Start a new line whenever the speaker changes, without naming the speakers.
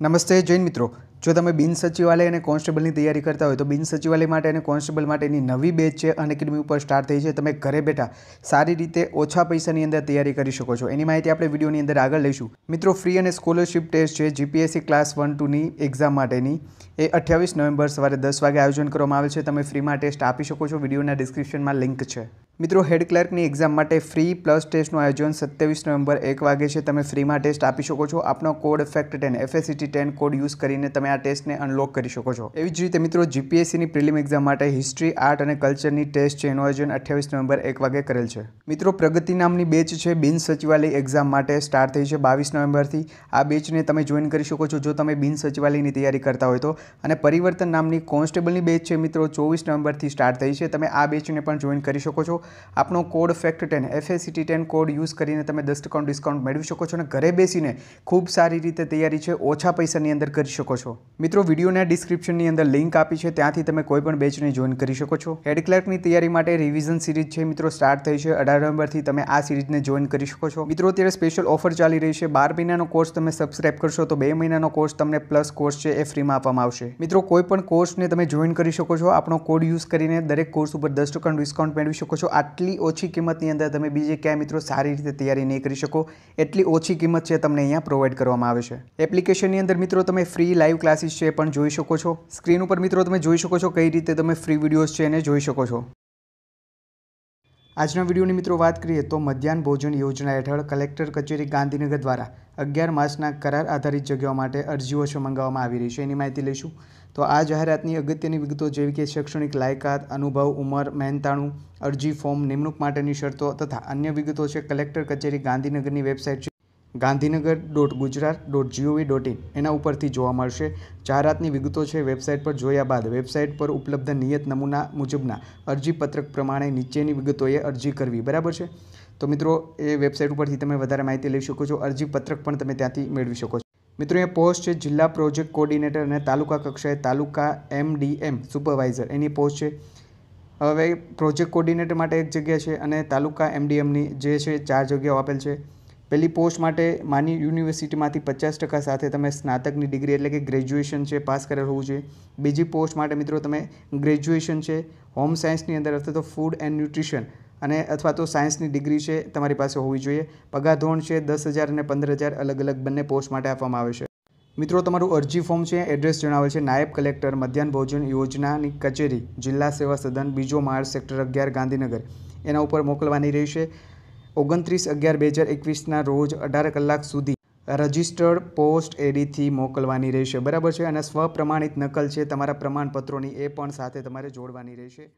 નમસ્તે જૈન મિત્રો જો તમે બિન સચિવાલય અને કોન્સ્ટેબલની તૈયારી કરતા હોય તો બિન સચિવાલય માટે અને કોન્સ્ટેબલ માટેની નવી બેચ છે અનએકેડમી ઉપર સ્ટાર્ટ થઈ છે તમે ઘરે બેઠા સારી રીતે ઓછા પૈસાની અંદર તૈયારી કરી શકો છો એની માહિતી આપણે વિડીયોની અંદર આગળ લઈશું મિત્રો ફ્રી અને સ્કોલરશિપ ટેસ્ટ છે જીપીએસસી ક્લાસ વન ટુની એક્ઝામ માટેની એ અઠ્યાવીસ નવેમ્બર સવારે દસ વાગે આયોજન કરવામાં આવે છે તમે ફ્રીમાં ટેસ્ટ આપી શકો છો વિડીયોના ડિસ્ક્રિપ્શનમાં લિંક છે મિત્રો હેડ ક્લર્કની એક્ઝામ માટે ફ્રી પ્લસ ટેસ્ટનું આયોજન સત્યાવીસ નવેમ્બર એક વાગે છે તમે ફ્રીમાં ટેસ્ટ આપી શકો છો આપનો code fact ten FACT ten code use કરીને તમે આ ટેસ્ટને અનલોક કરી શકો છો એવી જ રીતે મિત્રો જીપીએસસીની પ્રિલિમ એક્ઝામ માટે હિસ્ટ્રી આર્ટ અને કલ્ચરની ટેસ્ટ છે એનું આયોજન અઠ્યાવીસ નવેમ્બર એક વાગે કરેલ છે મિત્રો પ્રગતિ નામની બેચ છે બિન સચિવાલય એક્ઝામ માટે સ્ટાર્ટ થઈ છે બાવીસ નવેમ્બરથી આ બેચને તમે જોઈન કરી શકો છો જો તમે બિન સચિવાલયની તૈયારી કરતા હોય તો અને પરિવર્તન નામની કોન્સ્ટેબલની બેચ છે મિત્રો ચોવીસ નવેમ્બરથી સ્ટાર્ટ થઈ છે તમે આ બેચને પણ જોઈન કરી શકો છો આપણો code fact ten FACT ten code use કરીને તમે દસ ટકાનું ડિસ્કાઉન્ટ મેળવી શકો છો અને ઘરે બેસીને ખૂબ સારી રીતે તૈયારી છે ઓછા પૈસાની અંદર કરી શકો છો મિત્રો વિડીયોના ડિસ્ક્રિપ્શનની અંદર લિંક આપી છે ત્યાંથી તમે કોઈ પણ બેચને જોઈન કરી શકો છો હેડ ક્લર્કની તૈયારી માટે રિવિઝન સિરીઝ છે મિત્રો સ્ટાર્ટ થઈ છે અઢાર નવેમ્બરથી તમે આ સિરીઝને જોઈન કરી શકો છો મિત્રો અત્યારે સ્પેશિયલ ઓફર ચાલી રહી છે બાર મહિનાનો કોર્સ તમે સબસ્ક્રાઇબ કરશો તો બે મહિનાનો કોર્સ તમને પ્લસ કોર્સ છે એ ફ્રીમાં આપવામાં આવશે મિત્રો કોઈ પણ કોર્સને તમે જોઈન કરી શકો છો આપણો કોડ યુઝ કરીને દરેક કોર્સ ઉપર દસ ટકાનું ડિસ્કાઉન્ટ મેળવી શકો છો આટલી ઓછી કિંમતની અંદર તમે બીજે ક્યાંય મિત્રો સારી રીતે તૈયારી નહીં કરી શકો એટલી ઓછી કિંમત છે તમને અહીંયા પ્રોવાઈડ કરવામાં આવે છે એપ્લિકેશનની અંદર મિત્રો તમે ફ્રી લાઈવ ક્લાસીસ છે પણ જોઈ શકો છો સ્ક્રીન ઉપર મિત્રો તમે જોઈ શકો છો કઈ રીતે તમે ફ્રી વિડીયોઝ છે એને જોઈ શકો છો આજના વિડીયોની મિત્રો વાત કરીએ તો મધ્યાહન ભોજન યોજના હેઠળ કલેક્ટર કચેરી ગાંધીનગર દ્વારા અગિયાર માસના કરાર આધારિત જગ્યાઓ માટે અરજીઓ છે મંગાવવામાં આવી રહી છે એની માહિતી લઈશું તો આ જાહેરાતની અગત્યની વિગતો જેવી કે શૈક્ષણિક લાયકાત અનુભવ ઉંમર મહેનતાણું અરજી ફોર્મ નિમણૂક માટેની શરતો તથા અન્ય વિગતો છે કલેક્ટર કચેરી ગાંધીનગરની website Gandhinagar dot Gujarat dot GOV dot in એના ઉપરથી જોવા મળશે જાહેરાતની વિગતો છે વેબસાઇટ પર જોયા બાદ વેબસાઇટ પર ઉપલબ્ધ નિયત નમૂના મુજબના અરજીપત્રક પ્રમાણે નીચેની વિગતોએ અરજી કરવી બરાબર છે તો મિત્રો એ વેબસાઇટ ઉપરથી તમે વધારે માહિતી લઈ શકો છો અરજીપત્રક પણ તમે ત્યાંથી મેળવી શકો છો મિત્રો એ પોસ્ટ છે જિલ્લા પ્રોજેક્ટ કોર્ડિનેટર અને તાલુકા કક્ષાએ તાલુકા એમડીએમ સુપરવાઇઝર એની પોસ્ટ છે હવે પ્રોજેક્ટ કોર્ડિનેટર માટે એક જગ્યા છે અને તાલુકા એમડીએમની જે છે ચાર જગ્યાઓ આપેલ છે પેલી પોસ્ટ માટે માની યુનિવર્સિટીમાંથી પચાસ ટકા સાથે તમે સ્નાતકની ડિગ્રી એટલે કે ગ્રેજ્યુએશન છે પાસ કરેલ હોવું જોઈએ બીજી પોસ્ટ માટે મિત્રો તમે ગ્રેજ્યુએશન છે હોમ સાયન્સની અંદર અથવા તો ફૂડ એન્ડ ન્યુટ્રિશન અને અથવા તો સાયન્સની ડિગ્રી છે તમારી પાસે હોવી જોઈએ પગાર ધોરણ છે દસ હજાર અને પંદર હજાર અલગ અલગ બંને પોસ્ટ માટે આપવામાં આવે છે મિત્રો તમારું અરજી ફોર્મ છે એડ્રેસ જણાવેલ છે નાયબ કલેક્ટર મધ્યાહન ભોજન યોજનાની કચેરી જિલ્લા સેવા સદન બીજો માળ સેક્ટર અગિયાર ગાંધીનગર એના ઉપર મોકલવાની રહેશે ઓગણત્રીસ અગિયાર બે હજાર એકવીસના રોજ અઢાર કલાક સુધી રજિસ્ટર્ડ પોસ્ટ એડીથી મોકલવાની રહેશે બરાબર છે અને સ્વપ્રમાણિત નકલ છે તમારા પ્રમાણપત્રોની એ પણ સાથે તમારે જોડવાની રહેશે